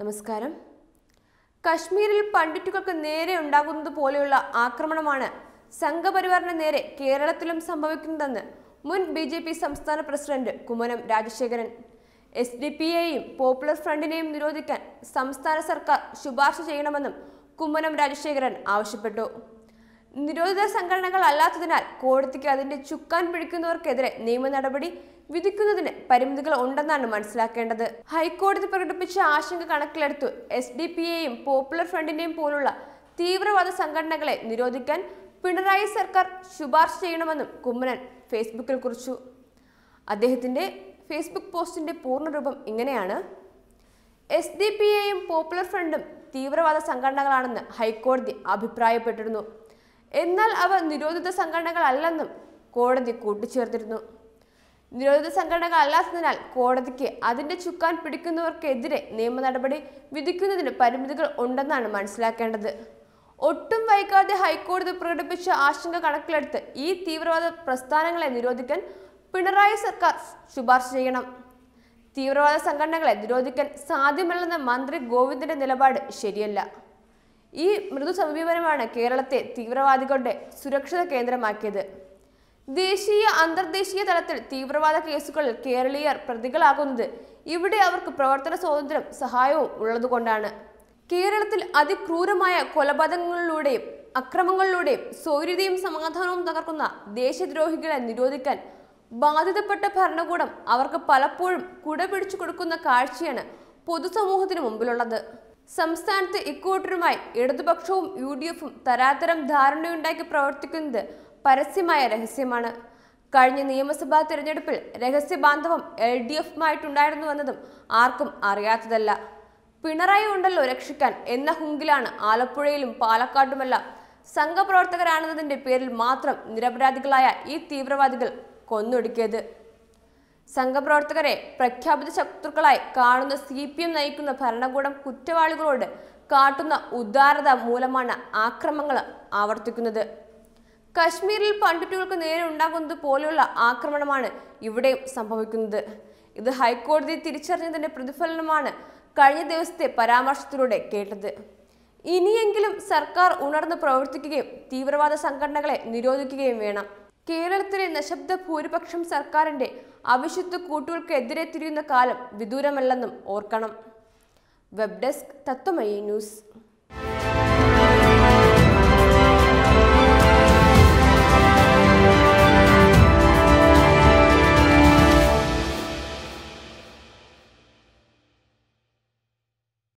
നമസ്കാരം കശ്മീരിൽ പണ്ഡിറ്റുകൾക്ക് നേരെ ഉണ്ടാകുന്നത് പോലെയുള്ള ആക്രമണമാണ് സംഘപരിവാറിന് നേരെ കേരളത്തിലും സംഭവിക്കുന്നതെന്ന് മുൻ ബി ജെ പി സംസ്ഥാന president Kummanam Rajasekharan S D P എയും പോപ്പുലർ ഫ്രണ്ടിനെയും നിരോധിക്കാൻ സംസ്ഥാന സർക്കാർ ശുപാർശ ചെയ്യണമെന്നും കുമ്മനം രാജശേഖരൻ ആവശ്യപ്പെട്ടു നിരോധിത സംഘടനകൾ അല്ലാത്തതിനാൽ കോടതിക്ക് അതിന്റെ ചുക്കാൻ പിടിക്കുന്നവർക്കെതിരെ നിയമ നടപടി വിധിക്കുന്നതിന് പരിമിതികൾ ഉണ്ടെന്നാണ് മനസ്സിലാക്കേണ്ടത് ഹൈക്കോടതി പ്രകടിപ്പിച്ച ആശങ്ക കണക്കിലെടുത്തു എസ് ഡി പി എയും പോപ്പുലർ ഫ്രണ്ടിന്റെയും പോലുള്ള തീവ്രവാദ സംഘടനകളെ നിരോധിക്കാൻ പിണറായി സർക്കാർ ശുപാർശ ചെയ്യണമെന്നും കുമ്മനൻ ഫേസ്ബുക്കിൽ കുറിച്ചു അദ്ദേഹത്തിന്റെ ഫേസ്ബുക്ക് പോസ്റ്റിന്റെ പൂർണ്ണരൂപം ഇങ്ങനെയാണ് എസ് ഡി പി എയും പോപ്പുലർ ഫ്രണ്ടും തീവ്രവാദ സംഘടനകളാണെന്ന് ഹൈക്കോടതി അഭിപ്രായപ്പെട്ടിരുന്നു എന്നാൽ അവ നിരോധിത സംഘടനകളല്ലെന്നും കോടതി കൂട്ടിച്ചേർത്തിരുന്നു നിരോധിത സംഘടനകൾ അല്ലാത്തതിനാൽ കോടതിക്ക് അതിന്റെ ചുക്കാൻ പിടിക്കുന്നവർക്കെതിരെ നിയമ നടപടി വിധിക്കുന്നതിന് പരിമിതികൾ ഉണ്ടെന്നാണ് മനസ്സിലാക്കേണ്ടത് ഒട്ടും വൈകാതെ ഹൈക്കോടതി പ്രകടിപ്പിച്ച ആശങ്ക കണക്കിലെടുത്ത് ഈ തീവ്രവാദ പ്രസ്ഥാനങ്ങളെ നിരോധിക്കാൻ പിണറായി സർക്കാർ ശുപാർശ ചെയ്യണം തീവ്രവാദ സംഘടനകളെ നിരോധിക്കാൻ സാധ്യമല്ലെന്ന മന്ത്രി ഗോവിന്ദിന്റെ നിലപാട് ശരിയല്ല ഈ മൃദു സമീപനമാണ് കേരളത്തെ തീവ്രവാദികളുടെ സുരക്ഷിത കേന്ദ്രമാക്കിയത് ദേശീയ അന്തർദേശീയ തലത്തിൽ തീവ്രവാദ കേസുകളിൽ കേരളീയർ പ്രതികളാകുന്നത് ഇവിടെ അവർക്ക് പ്രവർത്തന സ്വാതന്ത്ര്യം സഹായവും ഉള്ളതുകൊണ്ടാണ് കേരളത്തിൽ അതിക്രൂരമായ കൊലപാതകങ്ങളിലൂടെയും അക്രമങ്ങളിലൂടെയും സൗര്യതയും സമാധാനവും തകർക്കുന്ന ദേശദ്രോഹികളെ നിരോധിക്കാൻ ബാധിതപ്പെട്ട ഭരണകൂടം അവർക്ക് പലപ്പോഴും പിടിച്ചു കൊടുക്കുന്ന കാഴ്ചയാണ് പൊതുസമൂഹത്തിന് മുമ്പിലുള്ളത് സംസ്ഥാനത്ത് ഇക്കൂട്ടരുമായി ഇടതുപക്ഷവും യു ഡി എഫും തരാതരം ധാരണയുണ്ടാക്കി പ്രവർത്തിക്കുന്നത് പരസ്യമായ രഹസ്യമാണ് കഴിഞ്ഞ നിയമസഭാ തിരഞ്ഞെടുപ്പിൽ രഹസ്യബാന്ധവം എൽ ഡി എഫുമായിട്ടുണ്ടായിരുന്നുവെന്നതും ആർക്കും അറിയാത്തതല്ല പിണറായി ഉണ്ടല്ലോ രക്ഷിക്കാൻ എന്ന ഹുങ്കിലാണ് ആലപ്പുഴയിലും പാലക്കാട്ടുമെല്ലാം സംഘപ്രവർത്തകരാണെന്നതിന്റെ പേരിൽ മാത്രം നിരപരാധികളായ ഈ തീവ്രവാദികൾ കൊന്നൊടുക്കിയത് സംഘപ്രവർത്തകരെ പ്രഖ്യാപിത ശത്രുക്കളായി കാണുന്ന സി പി എം നയിക്കുന്ന ഭരണകൂടം കുറ്റവാളികളോട് കാട്ടുന്ന ഉദാരത മൂലമാണ് ആക്രമങ്ങൾ ആവർത്തിക്കുന്നത് കശ്മീരിൽ പണ്ഡിറ്റുകൾക്ക് നേരെ ഉണ്ടാകുന്നത് പോലെയുള്ള ആക്രമണമാണ് ഇവിടെയും സംഭവിക്കുന്നത് ഇത് ഹൈക്കോടതി തിരിച്ചറിഞ്ഞതിന്റെ പ്രതിഫലനമാണ് കഴിഞ്ഞ ദിവസത്തെ പരാമർശത്തിലൂടെ കേട്ടത് ഇനിയെങ്കിലും സർക്കാർ ഉണർന്ന് പ്രവർത്തിക്കുകയും തീവ്രവാദ സംഘടനകളെ നിരോധിക്കുകയും വേണം കേരളത്തിലെ നിശബ്ദ ഭൂരിപക്ഷം സർക്കാരിന്റെ അവിശുദ്ധ കൂട്ടുകൾക്കെതിരെ തിരിയുന്ന കാലം വിദൂരമല്ലെന്നും ഓർക്കണം വെബ് ഡെസ്ക് തത്വമയി ന്യൂസ്